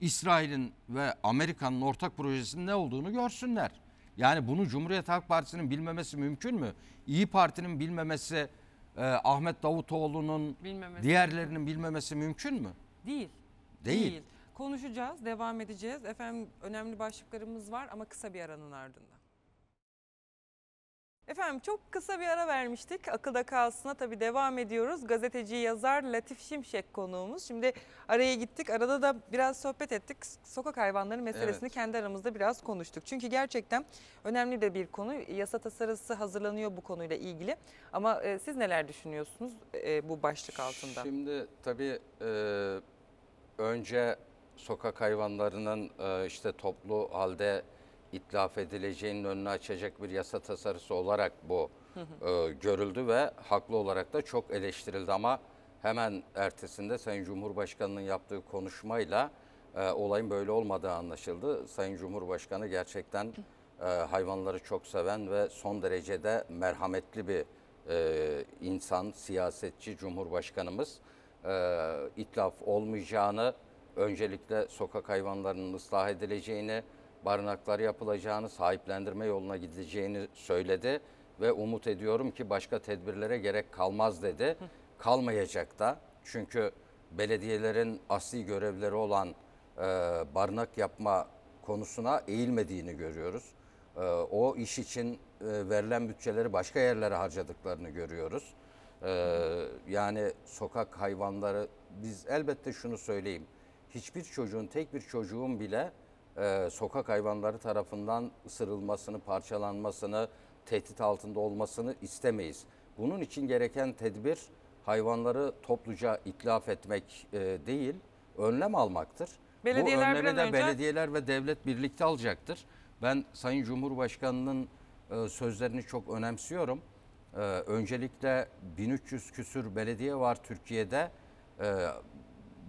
[SPEAKER 2] İsrail'in ve Amerika'nın ortak projesinin ne olduğunu görsünler. Yani bunu Cumhuriyet Halk Partisi'nin bilmemesi mümkün mü? İyi Parti'nin bilmemesi, e, Ahmet Davutoğlu'nun bilmemesi diğerlerinin bilmemesi mümkün mü?
[SPEAKER 1] Değil. Değil. Değil. Konuşacağız, devam edeceğiz. Efendim önemli başlıklarımız var ama kısa bir aranın ardından. Efendim çok kısa bir ara vermiştik. Akılda kalsına tabii devam ediyoruz. Gazeteci yazar Latif Şimşek konuğumuz. Şimdi araya gittik. Arada da biraz sohbet ettik. Sokak hayvanları meselesini evet. kendi aramızda biraz konuştuk. Çünkü gerçekten önemli de bir konu. Yasa tasarısı hazırlanıyor bu konuyla ilgili. Ama e, siz neler düşünüyorsunuz
[SPEAKER 2] e, bu başlık altında? Şimdi tabii e, önce sokak hayvanlarının e, işte toplu halde itlaf edileceğinin önünü açacak bir yasa tasarısı olarak bu e, görüldü ve haklı olarak da çok eleştirildi ama hemen ertesinde Sayın Cumhurbaşkanı'nın yaptığı konuşmayla e, olayın böyle olmadığı anlaşıldı. Sayın Cumhurbaşkanı gerçekten e, hayvanları çok seven ve son derecede merhametli bir e, insan, siyasetçi, Cumhurbaşkanımız e, itlaf olmayacağını, öncelikle sokak hayvanlarının ıslah edileceğini, barınaklar yapılacağını, sahiplendirme yoluna gideceğini söyledi ve umut ediyorum ki başka tedbirlere gerek kalmaz dedi. Kalmayacak da çünkü belediyelerin asli görevleri olan e, barınak yapma konusuna eğilmediğini görüyoruz. E, o iş için e, verilen bütçeleri başka yerlere harcadıklarını görüyoruz. E, yani sokak hayvanları biz elbette şunu söyleyeyim. Hiçbir çocuğun tek bir çocuğun bile e, sokak hayvanları tarafından ısırılmasını, parçalanmasını, tehdit altında olmasını istemeyiz. Bunun için gereken tedbir hayvanları topluca itlaf etmek e, değil, önlem almaktır. Belediyeler Bu önlemi de önce... belediyeler ve devlet birlikte alacaktır. Ben Sayın Cumhurbaşkanı'nın e, sözlerini çok önemsiyorum. E, öncelikle 1300 küsür belediye var Türkiye'de. E,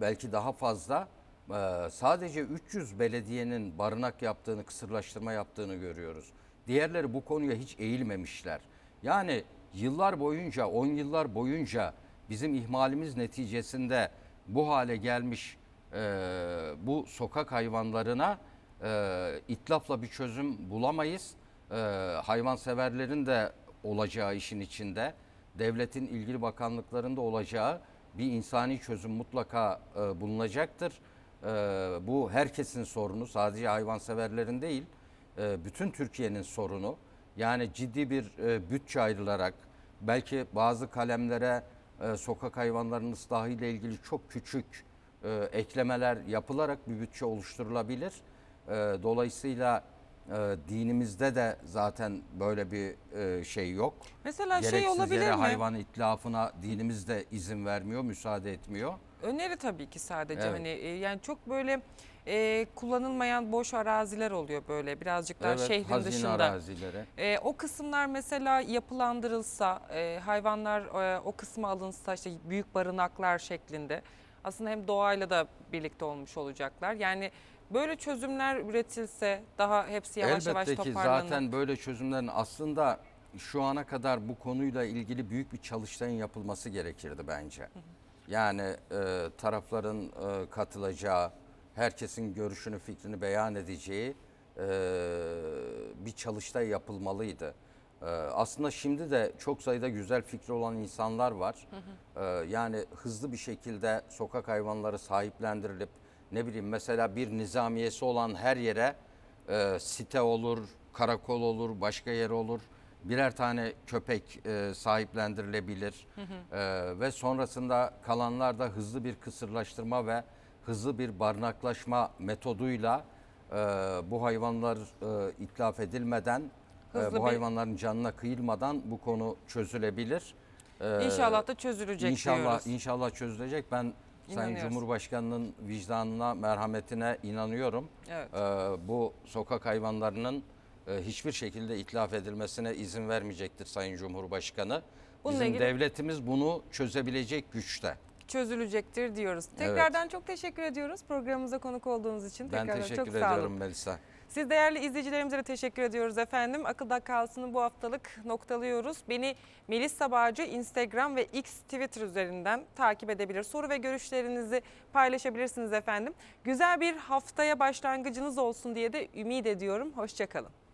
[SPEAKER 2] belki daha fazla ee, sadece 300 belediyenin barınak yaptığını, kısırlaştırma yaptığını görüyoruz. Diğerleri bu konuya hiç eğilmemişler. Yani yıllar boyunca, 10 yıllar boyunca bizim ihmalimiz neticesinde bu hale gelmiş e, bu sokak hayvanlarına e, itlafla bir çözüm bulamayız. E, hayvanseverlerin de olacağı işin içinde, devletin ilgili bakanlıklarında olacağı bir insani çözüm mutlaka e, bulunacaktır. E, bu herkesin sorunu sadece hayvanseverlerin değil e, bütün Türkiye'nin sorunu. Yani ciddi bir e, bütçe ayrılarak belki bazı kalemlere e, sokak hayvanlarının ıslahı ile ilgili çok küçük e, eklemeler yapılarak bir bütçe oluşturulabilir. E, dolayısıyla e, dinimizde de zaten böyle bir e, şey yok. Mesela şey Gereksiz şey olabilir yere mi? hayvan itlafına dinimiz de izin vermiyor, müsaade etmiyor.
[SPEAKER 1] Öneri tabii ki sadece Evet. hani e, yani çok böyle e, kullanılmayan boş araziler oluyor böyle birazcık daha Evet, şehrin hazine dışında. arazilere. E, o kısımlar mesela yapılandırılsa, e, hayvanlar e, o kısma alınsa işte büyük barınaklar şeklinde aslında hem doğayla da birlikte olmuş olacaklar. Yani böyle çözümler üretilse daha hepsi yavaş yavaş toparlanır. Elbette ki zaten
[SPEAKER 2] böyle çözümlerin aslında şu ana kadar bu konuyla ilgili büyük bir çalıştayın yapılması gerekirdi bence. Yani e, tarafların e, katılacağı, herkesin görüşünü, fikrini beyan edeceği e, bir çalıştay yapılmalıydı. E, aslında şimdi de çok sayıda güzel fikri olan insanlar var. Hı hı. E, yani hızlı bir şekilde sokak hayvanları sahiplendirilip ne bileyim mesela bir nizamiyesi olan her yere e, site olur, karakol olur, başka yer olur birer tane köpek e, sahiplendirilebilir hı hı. E, ve sonrasında kalanlar da hızlı bir kısırlaştırma ve hızlı bir barnaklaşma metoduyla e, bu hayvanlar e, itlaf edilmeden, e, bu bir... hayvanların canına kıyılmadan bu konu çözülebilir. E, inşallah da çözülecek inşallah, diyoruz. İnşallah çözülecek. Ben Sayın Cumhurbaşkanı'nın vicdanına, merhametine inanıyorum. Evet. E, bu sokak hayvanlarının e, hiçbir şekilde itlaf edilmesine izin vermeyecektir Sayın Cumhurbaşkanı. Bununla Bizim ilgili- devletimiz bunu çözebilecek güçte.
[SPEAKER 1] çözülecektir diyoruz. Tekrardan çok teşekkür ediyoruz programımıza konuk olduğunuz için. Ben Tekrardan teşekkür çok sağ olun. ediyorum Melisa. Siz değerli izleyicilerimize de teşekkür ediyoruz efendim. Akıl Dakikası'nı bu haftalık noktalıyoruz. Beni Melis Sabahcı Instagram ve X Twitter üzerinden takip edebilir. Soru ve görüşlerinizi paylaşabilirsiniz efendim. Güzel bir haftaya başlangıcınız olsun diye de ümit ediyorum. Hoşçakalın.